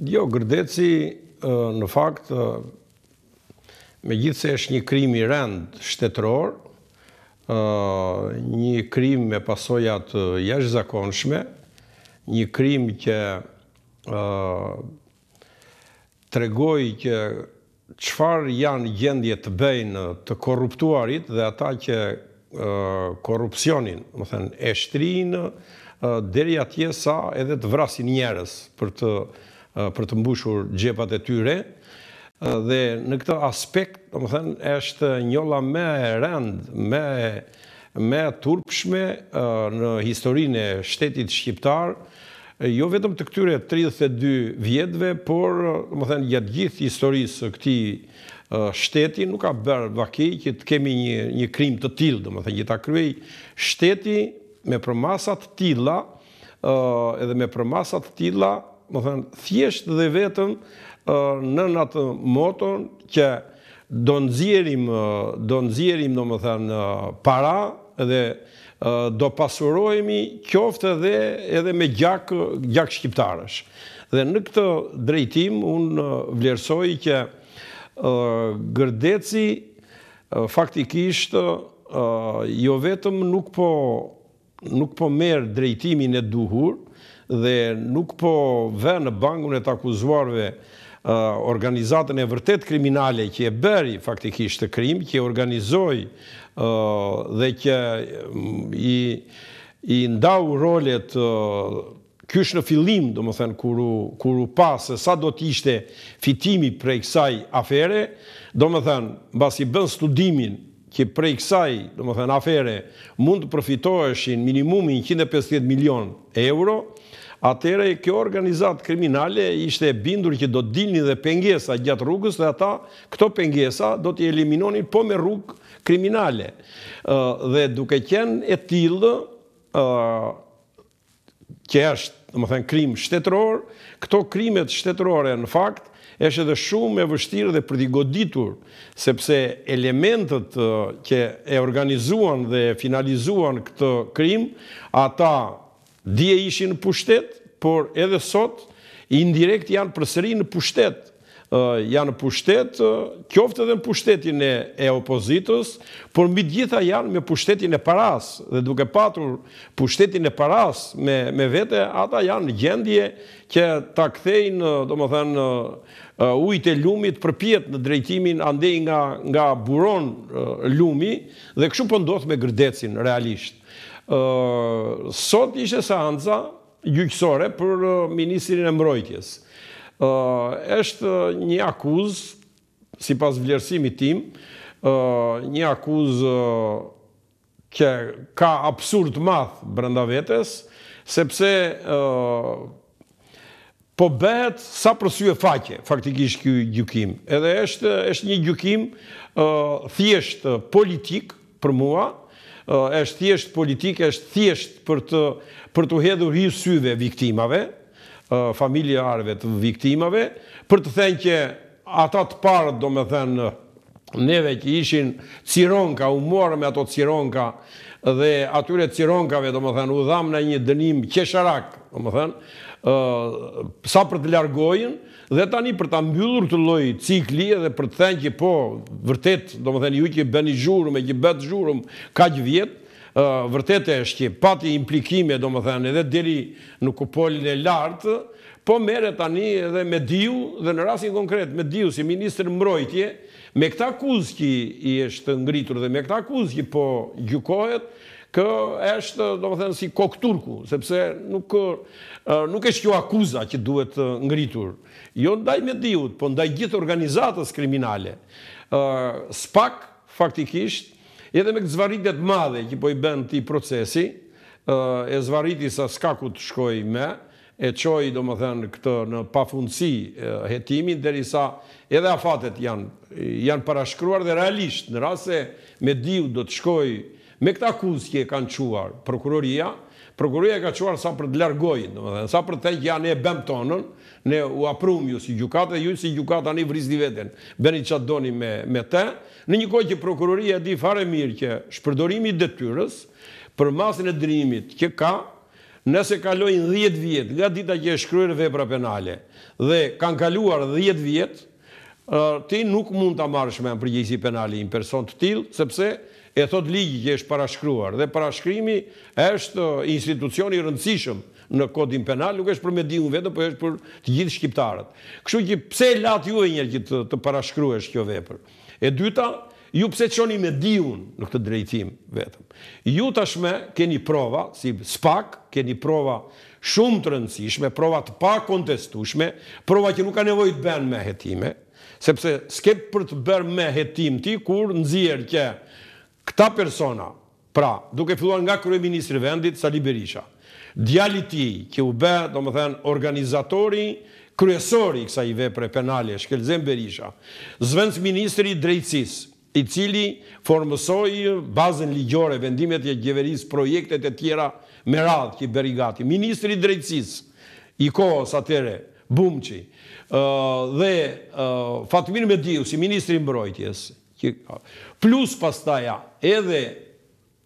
Jo, gërdeci, në fakt, me gjithë se është një krim i rend shtetëror, një krim me pasojat jash zakonshme, një krim që të regoj që qëfar janë gjendje të bëjnë të korruptuarit dhe ata që korupcionin, më thënë, e shtrinë, dherja sa edhe të vrasin njerës për të Eh, për të mbushur gjepat e tyre, eh, dhe në këtë aspekt, të më thënë, eshte njolla me rend, me turpshme eh, në historinë e shtetit shqiptar, jo vetëm të këtyre 32 vjetëve, por, më thënë, jetë gjithë historisë këti shteti, nuk ka bërë vaki që të kemi një, një krim të tilë, dhe më thënë, gjitha kryej shteti me përmasat tila, edhe me përmasat tila, më thënë, thjesht dhe vetëm në në atë moton që do nëzirim, do nëzirim, në më thënë, para dhe do pasurohemi kjofte dhe edhe me gjak shqiptarës. Dhe në këtë drejtim, unë vlerësoj që gërdeci faktikisht jo vetëm nuk po nuk po merë drejtimin e duhur, dhe nuk po ve në bangun e akuzuarve uh, organizatën e vërtet kriminale që e beri faktikisht të krim, që e organizoj uh, dhe që um, i ndau rolet uh, kysh në filim, do më thënë, kuru pasë, sa do t'ishte fitimi prej kësaj afere, do më thënë, bas i bën studimin që prej kësaj, do më thënë, afere, mund të profitoheshin minimumin 150 milion euro, Atere, kjo organizat kriminale ishte e bindur që do të dilni dhe pengesa gjatë rrugës dhe ata këto pengesa do të eliminoni po me rrugë kriminale. Dhe duke qenë e tildë, që është, në më thënë, krim shtetëror, këto krimet shtetërore në fakt, është edhe shumë e vështirë dhe përdigoditur, sepse elementet që e organizuan dhe finalizuan këtë krim, ata dje ishi në pushtet, por edhe sot, indirekt janë përsëri në pushtet. Janë në pushtet, kjoftë edhe në pushtetin e opozitës, por mbi gjitha janë me pushtetin e paras, dhe duke patur pushtetin e paras me vete, ata janë gjendje që ta kthejnë, do më thënë, ujtë e lumit përpjet në drejtimin andej nga buron lumi dhe këshu përndoth po me gërdecin realisht sot ishte seanca gjyqësore për Ministrin e Mbrojtjes. Eshtë është një akuz, si pas vlerësimi tim, një akuz që ka absurd math brenda vetes, sepse uh, po bëhet sa për e faqe, faktikisht kjo gjukim. Edhe është, është një gjukim uh, thjesht politik për mua, është thjesht politike, është thjesht për të hedhur hi syve viktimave, familjarëve të viktimave, për të thenë që ata të parë, do me thenë, neve që ishin cironka, u morë me ato cironka, dhe atyre cironkave, do më thënë, u dhamë në një dënim qesharak, do më thënë, sa për të largojnë, dhe tani për të mbyllur të loj cikli edhe për të thënë që po, vërtet, do më thënë, ju që bëni zhurëm e që bëtë zhurëm ka që vjetë, vërtet e është që pati implikime, do më thënë, edhe diri në kupollin e lartë, po mere tani edhe me diu, dhe në rasin konkret, me diu si Ministrë Mbrojtje, me këta kuzki i është ngritur dhe me këta kuzki po gjukohet, kë është, do më thënë, si kokturku, sepse nuk, nuk është kjo akuza që duhet ngritur. Jo ndaj me diut, po ndaj gjithë organizatës kriminale. Spak, faktikisht, edhe me këtë zvaritjet madhe që po i bënd të i procesi, e zvaritjë sa skakut shkoj me, e qoj, do më thënë, këtë në pafundësi jetimin, derisa edhe afatet janë, janë parashkruar dhe realisht, në rase me diu do të shkoj me këta kuzje kanë quar prokuroria, prokuroria ka quar sa për të largoj, do më thënë, sa për të thejkë janë e bem tonën, ne u aprum ju si gjukatë dhe ju si gjukatë anë i vrizdi vetën, beni që të doni me, me te, në një kohë që prokuroria di fare mirë që shpërdorimi detyres, për masën e dërimit që ka, nëse kalojnë 10 vjetë nga dita që e shkryrë vepra penale dhe kanë kaluar 10 vjetë, ti nuk mund të marrë shme në përgjisi penale i në person të tilë, sepse e thot ligi që është parashkryuar dhe parashkrymi është institucioni rëndësishëm në kodin penal, nuk është për me dihun vetëm, për po është për të gjithë shqiptarët. Kështu që pse latë ju e njerë që të parashkryuesh kjo vepër? E dyta, ju pse qoni me diun në këtë drejtim vetëm. Ju tashme keni prova, si spak, keni prova shumë të rëndësishme, prova të pa kontestushme, prova që nuk ka nevojt të me hetime, sepse s'ke për të bërë me hetim ti, kur nëzirë që këta persona, pra, duke filluar nga Krye Ministri Vendit, Sali Berisha, djali ti, që u bë, do më thënë, organizatori, kryesori i kësa i vepre penale, Shkelzem Berisha, zvëndës Ministri Drejcisë, i cili formësoj bazën ligjore, vendimet e gjeveris, projektet e tjera me radhë që berigati. gati. Ministri drejtsis, i kohës atere, bumqi, dhe Fatmir Mediu, si Ministri Mbrojtjes, plus pastaja edhe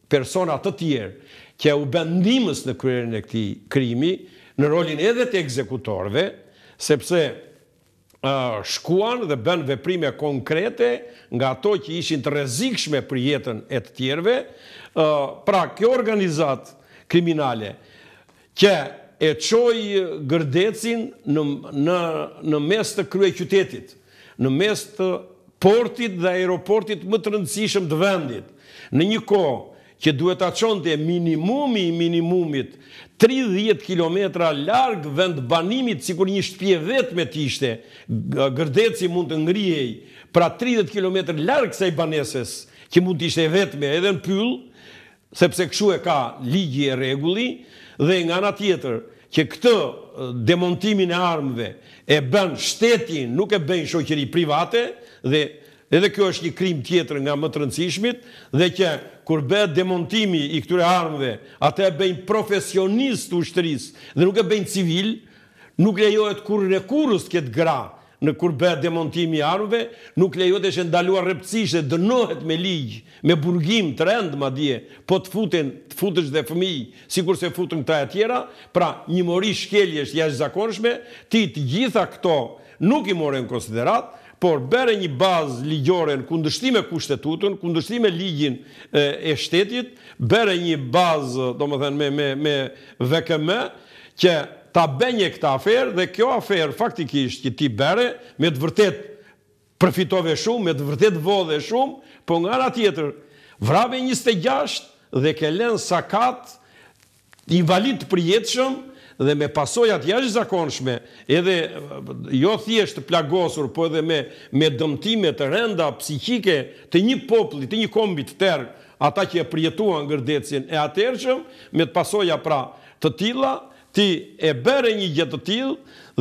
persona të tjerë që u bendimës në kërën e këti krimi, në rolin edhe të ekzekutorve, sepse shkuan dhe bën veprime konkrete nga ato që ishin të rezikshme për jetën e të tjerve, pra kjo organizat kriminale që e qoj gërdecin në, në, në mes të krye qytetit, në mes të portit dhe aeroportit më të rëndësishëm të vendit, në një kohë që duhet të qonte minimumi i minimumit 30 km largë vend banimit, si kur një shpje vetme t'ishte, gërdeci mund të ngrijej pra 30 km largë se i baneses, që mund t'ishte vetme edhe në pyl, sepse këshu e ka ligje e regulli, dhe nga nga tjetër, që këtë demontimin e armëve e bën shtetin, nuk e bën shokjeri private, dhe nështë, Edhe kjo është një krim tjetër nga më të rëndësishmit, dhe që kur bëhet demontimi i këture armëve, atë e bëjnë profesionist ushtrisë dhe nuk e bëjnë civil, nuk lejohet kur rekurus të këtë gra në kur bëhet demontimi i armëve, nuk lejohet e shëndaluar ndaluar dhe dënohet me ligjë, me burgim të rëndë, ma dje, po të futen të futesh dhe fëmi, si kur se futën këta e tjera, pra një mori shkelje është jashtë ti të gjitha këto nuk i morën në konsideratë, por bere një bazë ligjore në kundështime kushtetutën, kundështime ligjin e shtetit, bere një bazë, do më thënë, me VKM, që ta benje këta aferë, dhe kjo aferë faktikisht që ti bere, me të vërtet përfitove shumë, me të vërtet vodhe shumë, po nga nga tjetër, vrave 26 dhe ke kelen sakat, invalid të prijetëshëm, dhe me pasojat jashtë zakonshme, edhe jo thjesht plagosur, po edhe me, me dëmtime të renda psikike të një popli, të një kombit të tërë, ata që e prijetua në gërdecin e atërshëm, me të pasoja pra të tila, ti e bere një gjithë të tilë,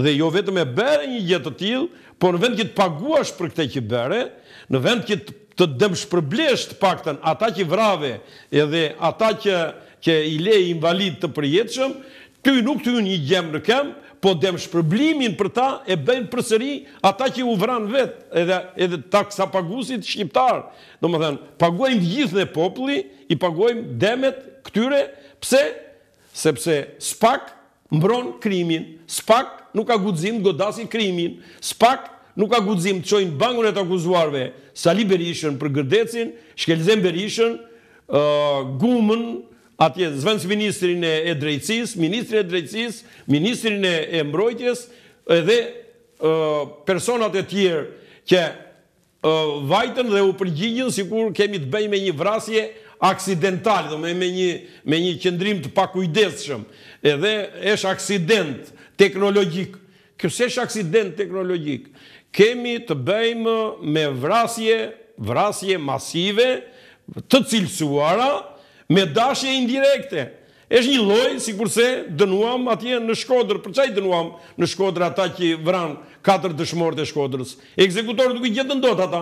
dhe jo vetëm e bere një gjithë të tilë, po në vend që të paguash për këte që bere, në vend që të dëmsh përblesht pakten ata që vrave edhe ata që, që i le invalid të përjetëshëm, Ky nuk të një gjemë në kemë, po dem shpërblimin për ta e bëjnë përsëri ata që u vranë vetë edhe, edhe taksa pagusit shqiptarë. Në më thënë, paguajmë gjithë dhe populli, i paguajmë demet këtyre, pse? Sepse spak mbron krimin, spak nuk ka guzim të godasi krimin, spak nuk ka guzim të qojnë bangun e të akuzuarve, Sali Berishën për gërdecin, Shkelzem Berishën, gumën, atje zvëndës ministrin e drejtsis, ministrin e drejtsis, ministrin e mbrojtjes, edhe personat e tjerë që vajten dhe u përgjigjën si kur kemi të bëj me një vrasje aksidental, dhe me një qëndrim të pakujdeshëm, edhe esh aksident teknologjik, Kësë është aksident teknologjik, kemi të bëjmë me vrasje masive të cilësuara, me dashje indirekte. Esh një loj, si kurse dënuam atje në shkodrë, për qaj dënuam në shkodrë ata që vran 4 dëshmorët e shkodrës? Ekzekutorët duke gjithë dëndot ata,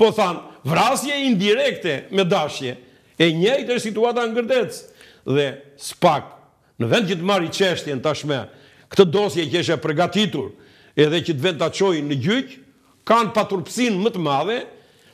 po thanë, vrasje indirekte me dashje, e njejt e situata në gërdec. Dhe spak, në vend që të marri qeshtje në tashme, këtë dosje që eshe përgatitur, edhe që të vend të qoj në gjyqë, kanë paturpsin më të madhe,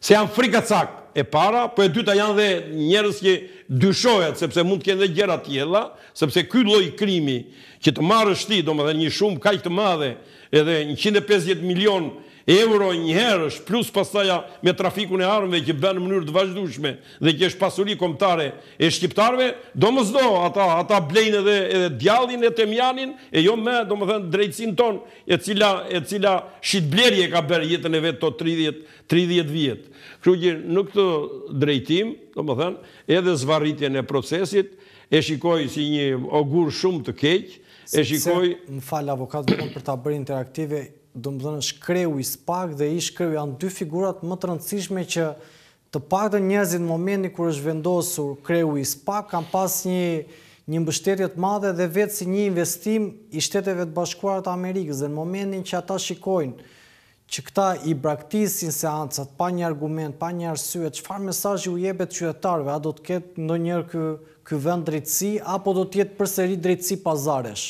se janë frikacak e para, po e dyta janë dhe njerës që dyshojat, sepse mund të kenë edhe gjëra tjera, sepse ky lloj krimi që të marrë shti, do më dhe një shumë kajtë të madhe, edhe 150 milion euro njëherësh, plus pasaja me trafikun e armëve që bënë mënyrë të vazhdushme dhe që është pasuri komptare e shqiptarve, do më zdo, ata, ata blejnë edhe, edhe djallin e temjanin, e jo me, do më dhe drejtsin ton, e cila, e cila shqitblerje ka bërë jetën e vetë të 30, 30 vjetë. Kështu që në këtë drejtim, do më dhe edhe zvarritjen e procesit, e shikoj si një ogur shumë të keqë, E shikoj... Në falë avokat, për ta bërë interaktive, do më dhënë shkreu i spak dhe i shkreu janë dy figurat më të rëndësishme që të pak dhe njëzit në momenti kër është vendosur kreu i spak, kam pas një një mbështetjet madhe dhe vetë si një investim i shteteve të bashkuarat Amerikës dhe në momentin që ata shikojnë që këta i braktisin seancat pa një argument, pa një arsye, farë mesaj u jebet qyetarve, a do të ketë në njërë këtë vend drejtësi, apo do të jetë përseri drejtësi pazaresh?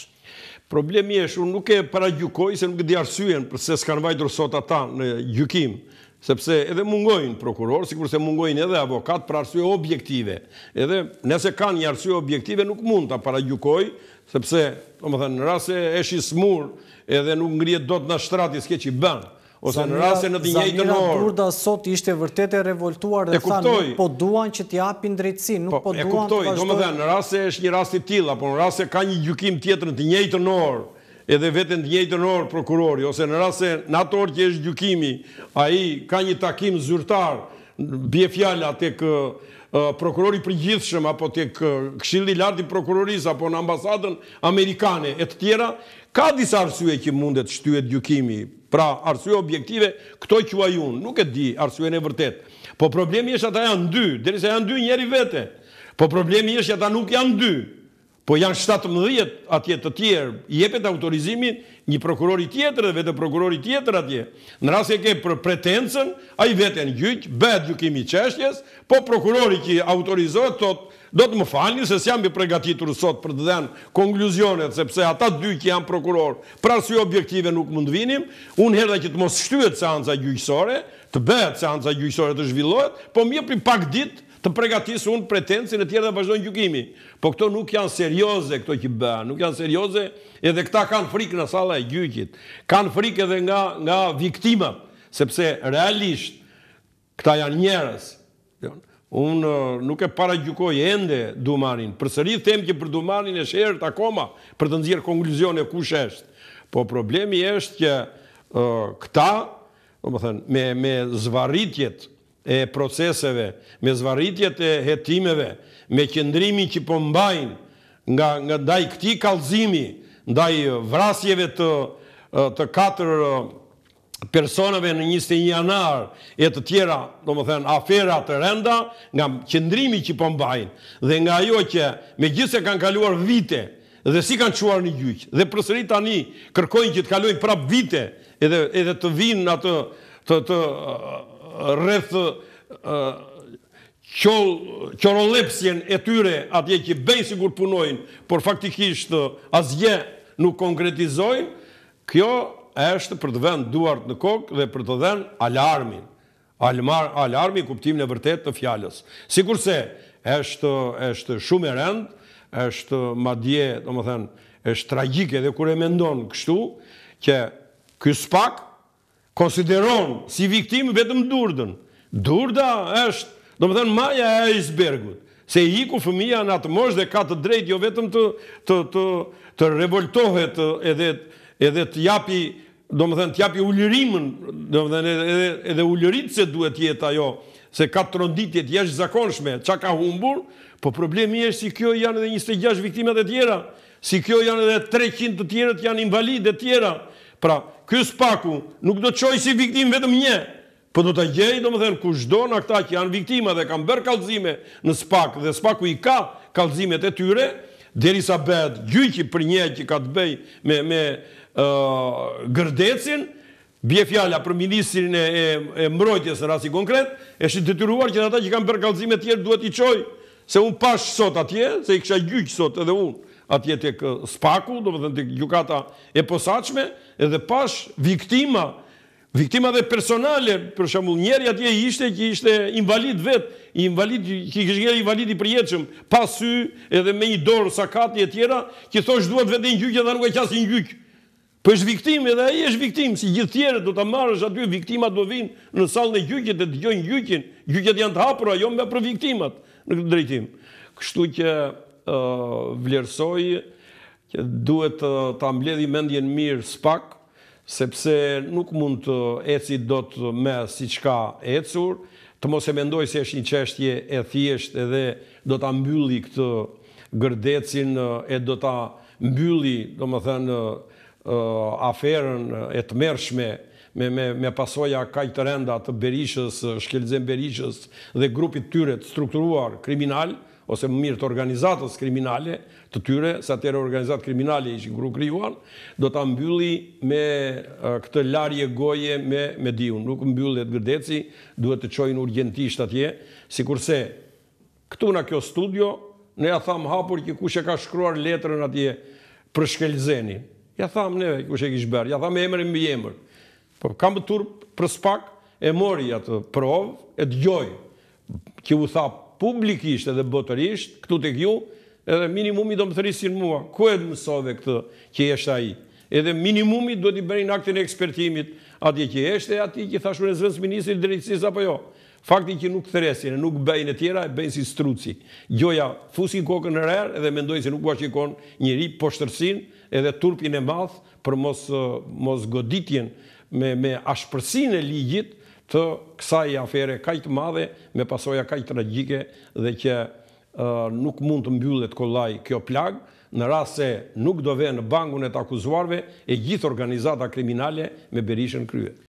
Problemi është, unë nuk e para gjukoj se nuk e di arsyen përse s'kanë vajdur sot ata në gjukim, sepse edhe mungojnë prokuror, si kurse mungojnë edhe avokat për arsye objektive. Edhe nëse kanë një arsye objektive, nuk mund të para gjukoj, sepse në rase e shi smur edhe nuk ngrijet do të në shtrati s'ke që i bënë ose në rase në të njëjtë në orë. Zamira Burda sot ishte vërtet e revoltuar dhe thanë, nuk po duan që t'ja apin drejtësi, nuk po, po duan të pashtojnë. E kuptoj, do më dhe në rase është një rase tila, po në rase ka një gjukim tjetër në të njëjtë në orë, edhe vetën të njëjtë në orë prokurori, ose në rase në atë orë që është gjukimi, a i ka një takim zyrtarë, bje fjallë atë e kë prokurori për gjithshëm, apo të këshildi lartë i prokuroris, apo në ambasadën Amerikane, e të tjera, ka disa arsue që mundet shtyet gjukimi, pra arsue objektive, këto që a junë, nuk e di arsue në vërtet, po problemi është ata janë dy, dhe nëse janë dy njeri vete, po problemi është ata nuk janë dy, po janë 17 atje të tjerë, jepet autorizimin një prokurori tjetër dhe vetë prokurori tjetër atje. Në rrasë e ke për pretensën, a i vetë e në gjyqë, bedë gjukimi qeshtjes, po prokurori që autorizohet, do të më falni se si jam i pregatitur sot për të denë konkluzionet, sepse ata dy që janë prokuror, pra si objektive nuk mund vinim, unë herda që të mos shtyët seansa gjyqësore, të bedë seansa gjyqësore të zhvillohet, po mje për pak ditë të pregatisë unë pretensin e tjerë dhe vazhdojnë gjukimi. Po këto nuk janë serioze këto që bëha, nuk janë serioze edhe këta kanë frikë në sala e gjykit, kanë frikë edhe nga, nga viktimët, sepse realisht këta janë njerës. Jo, unë uh, nuk e para gjukoj ende dumanin, përsëri them që për dumanin e shërët akoma për të nëzirë konkluzion e kush eshtë. Po problemi eshtë që uh, këta, me, me zvaritjet, e proceseve, me zvaritjet e hetimeve, me qëndrimi që po nga nga ndaj këti kalzimi, ndaj vrasjeve të, të katër personave në 21 një janar e të tjera, do më thënë, afera të renda, nga qëndrimi që po dhe nga jo që me gjithë se kanë kaluar vite, dhe si kanë quar një gjyqë, dhe përsëri tani kërkojnë që të kaluar prap vite, edhe, edhe të vinë atë të, të, të rreth qërolepsjen e tyre atje që bëjnë si kur punojnë, por faktikisht asje nuk konkretizojnë, kjo është për të venë duart në kokë dhe për të venë alarmin. Alarmin kuptim në vërtet të fjallës. si kurse është shumë e rendë, është madje, do më thënë, është tragike dhe kure mendonë kështu, që kësë pakë, konsideron si viktimë vetëm durdën. Durda është, do më thënë, maja e icebergut, se i ku fëmija në atë mosh dhe ka të drejt jo vetëm të, të, të, të revoltohet edhe, edhe të japi do më thënë, të japi ullërimën, do më thënë, edhe, edhe ullërit se duhet jetë ajo, se ka të tronditjet jeshtë zakonshme, qa ka humbur, po problemi është si kjo janë edhe 26 viktimet e tjera, si kjo janë edhe 300 të tjera të janë invalid e tjera, Pra, ky spaku nuk do të qoj si viktim vetëm një, por do të gjej, do më thënë, ku në këta që janë viktima dhe kam bërë kalzime në spak, dhe spaku i ka kallëzimet e tyre, derisa sa gjyqi për një që ka të bej me, me uh, gërdecin, bje fjalla për ministrin e, e, e mbrojtjes në rasi konkret, eshte të tyruar që në ata që kam bërë kalzime tjera duhet i qoj, se unë pash sot atje, se i kësha gjyqë sot edhe unë, atje të spaku, do më dhe në gjukata e posaqme, edhe pash viktima, viktima dhe personale, për shumull, njeri atje ishte që ishte invalid vetë, që kështë gjerë invalid i përjeqëm, pas sy edhe me një dorë, sakati e tjera, që thosh duhet vendin një gjykë edhe nuk e qasë një gjykë. Për po është viktim edhe aje është viktim, si gjithë tjere do të marrësh aty, viktimat do vinë në salë në gjykët dhe të gjojnë gjykin, gjykët janë të hapëra, jo me për viktimat në këtë drejtim. Kështu që vlerësoj që duhet të ta mbledhi mendjen mirë spak sepse nuk mund të eci të me si ka ecur, të mos e mendoj se është një çështje e thjeshtë edhe do ta mbylli këtë gërdecin e do ta mbylli, domethënë aferën e të mershme me, me, me pasoja kaj të renda të Berishës, Shkelzem Berishës dhe grupit tyre të strukturuar kriminal, ose më mirë të organizatës kriminale të tyre, sa tërë organizatë kriminale ishin kërë kriuan, do të mbylli me këtë larje goje me, me diun. Nuk mbylli e të gërdeci, duhet të qojnë urgentisht atje, si kurse këtu në kjo studio, ne ja tham hapur që kush e ka shkruar letrën atje për shkelzenin. Ja tham neve kush e kishë bërë, ja tham e emër e mbi emër. Po kam të turë për spak, e mori atë provë, e dëgjoj, që u thapë publikisht edhe botërisht, këtu të kjo, edhe minimumi do më thërisin mua, ku e të mësove këtë që e aji? Edhe minimumi do t'i i bërin aktin e ekspertimit ati që e e ati që thashur e zëvënës ministri i drejtësis apo jo. Fakti që nuk thëresin, nuk bëjnë e tjera, e bëjnë si struci. Gjoja fusin kokën në rrë, edhe mendojnë si nuk ua që njëri poshtërsin, edhe turpin e madhë për mos goditjen me ashpërsin e ligjit, të kësaj afere kajtë madhe me pasoja kajtë tragjike dhe që nuk mund të mbyllet kollaj kjo plagë, në rrasë se nuk do ve në bangun e të akuzuarve e gjithë organizata kriminale me berishën kryet.